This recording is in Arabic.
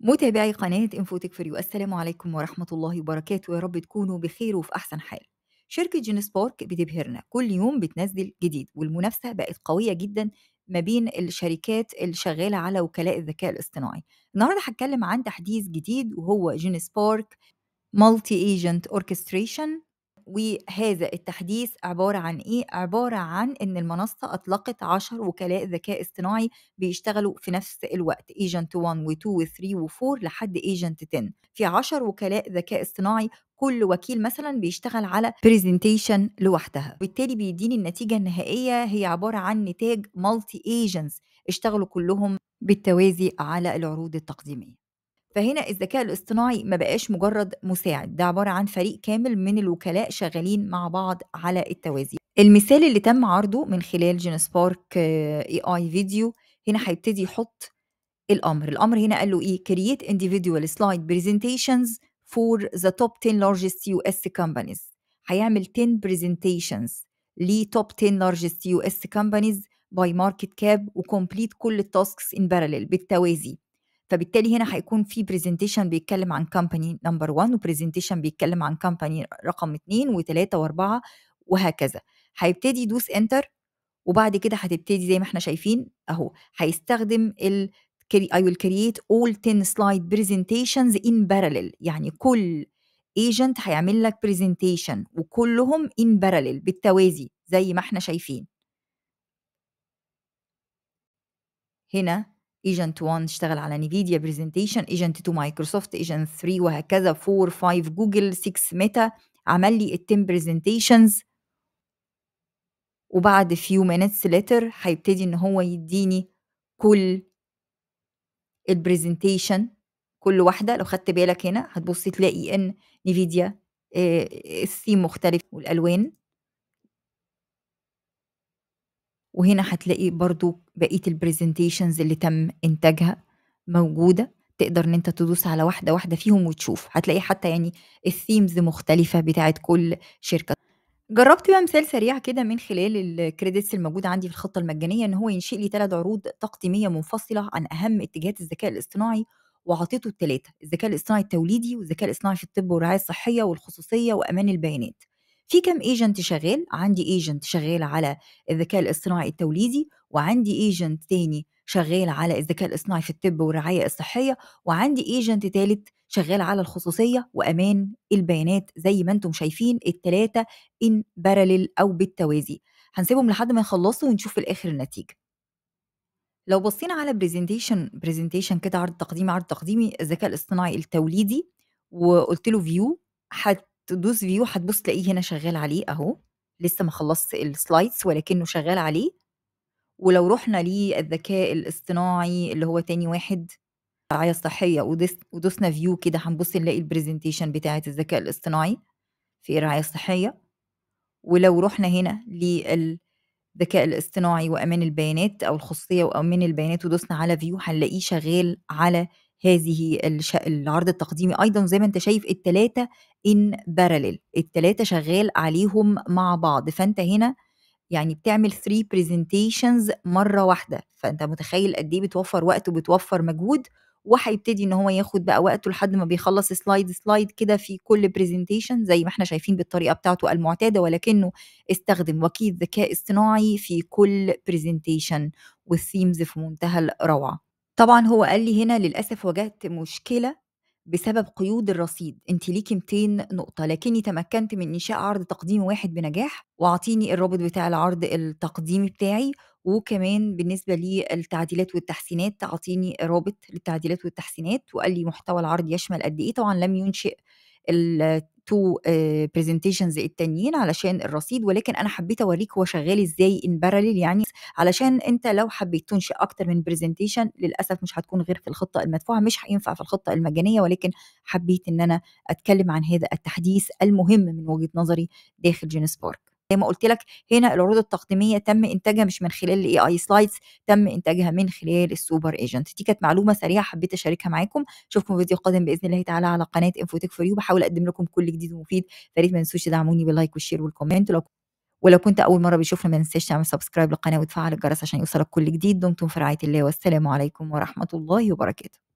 متابعي قناة انفوتك فريو السلام عليكم ورحمة الله وبركاته يا رب تكونوا بخير وفي أحسن حال شركة جين سبارك بتبهرنا كل يوم بتنزل جديد والمنافسة بقت قوية جدا ما بين الشركات اللي شغالة على وكلاء الذكاء الاصطناعي النهاردة هتكلم عن تحديث جديد وهو جين سبارك مالتي ايجنت اوركستريشن وهذا التحديث عبارة عن إيه؟ عبارة عن إن المنصة أطلقت 10 وكلاء ذكاء اصطناعي بيشتغلوا في نفس الوقت ايجنت 1 و2 و3 و4 لحد ايجنت 10 في 10 وكلاء ذكاء اصطناعي كل وكيل مثلا بيشتغل على برزنتيشن لوحدها وبالتالي بيديني النتيجه النهائيه هي عباره عن نتاج مالتي ايجنتس اشتغلوا كلهم بالتوازي على العروض التقديميه فهنا الذكاء الاصطناعي ما بقاش مجرد مساعد ده عبارة عن فريق كامل من الوكلاء شغالين مع بعض على التوازي المثال اللي تم عرضه من خلال جينس بارك اي آه، اي فيديو هنا هيبتدي يحط الامر الامر هنا قال له ايه كرييت انديفيديوال سلايد بريزنتيشنز فور ذا توب 10 يو اس كومبانيز هيعمل 10 بريزنتيشنز لي توب 10 يو اس كومبانيز باي ماركت كاب وكمبليت كل التاسكس ان بارلل بالتوازي فبالتالي هنا هيكون في برزنتيشن بيتكلم عن كامباني نمبر 1 وبرزنتيشن بيتكلم عن كامباني رقم 2 و3 و4 وهكذا هيبتدي يدوس انتر وبعد كده هتبتدي زي ما احنا شايفين اهو هيستخدم ال I will create all 10 slide presentations in parallel يعني كل ايجنت هيعمل لك برزنتيشن وكلهم ان parallel بالتوازي زي ما احنا شايفين هنا ايجنت 1 اشتغل على نيفيديا برزنتيشن ايجنت 2 مايكروسوفت ايجنت 3 وهكذا 4 5 جوجل 6 ميتا عمل لي ال 10 برزنتيشنز وبعد فيو مينتس ليتر هيبتدي ان هو يديني كل البرزنتيشن كل واحده لو خدت بالك هنا هتبص تلاقي ان نيفيديا آه، الثيم مختلف والالوان وهنا هتلاقي برضو بقية البرزنتيشنز اللي تم إنتاجها موجودة تقدر ان انت تدوس على واحده واحده فيهم وتشوف هتلاقي حتى يعني الثيمز مختلفه بتاعه كل شركه جربت بقى مثال سريع كده من خلال الكريدتس الموجوده عندي في الخطه المجانيه ان هو ينشئ لي ثلاث عروض تقديميه منفصله عن اهم اتجاهات الذكاء الاصطناعي وعطيته الثلاثه الذكاء الاصطناعي التوليدي والذكاء الاصطناعي في الطب والرعايه الصحيه والخصوصيه وامان البيانات في كم ايجنت شغال عندي ايجنت شغال على الذكاء الاصطناعي التوليدي وعندي ايجنت تاني شغال على الذكاء الاصطناعي في الطب والرعايه الصحيه وعندي ايجنت تالت شغال على الخصوصيه وامان البيانات زي ما انتم شايفين التلاته ان بارلل او بالتوازي هنسيبهم لحد ما يخلصوا ونشوف في الاخر النتيجه لو بصينا على برزنتيشن برزنتيشن كده عرض تقديمي عرض تقديمي الذكاء الاصطناعي التوليدي وقلت له فيو تدوس فيو هتبص تلاقيه هنا شغال عليه اهو لسه ما خلصت السلايدز ولكنه شغال عليه ولو رحنا للذكاء الاصطناعي اللي هو تاني واحد رعايه صحيه ودوسنا فيو كده هنبص نلاقي البرزنتيشن بتاعه الذكاء الاصطناعي في الرعايه الصحيه ولو رحنا هنا للذكاء الاصطناعي وامان البيانات او الخصوصيه وامان البيانات ودوسنا على فيو هنلاقيه شغال على هذه الش... العرض التقديمي ايضا زي ما انت شايف الثلاثه ان باراليل الثلاثه شغال عليهم مع بعض فانت هنا يعني بتعمل 3 برزنتيشنز مره واحده فانت متخيل قد ايه بتوفر وقت وبتوفر مجهود وهيبتدي ان هو ياخد بقى وقته لحد ما بيخلص سلايد سلايد كده في كل برزنتيشن زي ما احنا شايفين بالطريقه بتاعته المعتاده ولكنه استخدم وكيل ذكاء اصطناعي في كل برزنتيشن والثيمز في منتهى الروعه طبعًا هو قال لي هنا للأسف واجهت مشكلة بسبب قيود الرصيد، أنتِ ليكي 200 نقطة، لكني تمكنت من إنشاء عرض تقديمي واحد بنجاح، وأعطيني الرابط بتاع العرض التقديمي بتاعي، وكمان بالنسبة للتعديلات والتحسينات أعطيني رابط للتعديلات والتحسينات، وقال لي محتوى العرض يشمل قد إيه، طبعًا لم ينشئ ال تو برزنتيشنز آه، التانيين علشان الرصيد ولكن انا حبيت اوريك هو شغال ازاي ان باراليل يعني علشان انت لو حبيت تنشئ اكتر من برزنتيشن للاسف مش هتكون غير في الخطه المدفوعه مش هينفع في الخطه المجانيه ولكن حبيت ان انا اتكلم عن هذا التحديث المهم من وجهه نظري داخل جينيس بارك زي ما قلت لك هنا العروض التقديميه تم انتاجها مش من خلال الاي اي سلايدز تم انتاجها من خلال السوبر ايجنت دي كانت معلومه سريعه حبيت اشاركها معاكم اشوفكم في فيديو قادم باذن الله تعالى على قناه انفوتك فور يو بحاول اقدم لكم كل جديد ومفيد فريد ما تنسوش تدعموني باللايك والشير والكومنت ولو ولو كنت اول مره بتشوفنا ما تنساش تعمل سبسكرايب للقناه وتفعل الجرس عشان يوصلك كل جديد دمتم في رعايه الله والسلام عليكم ورحمه الله وبركاته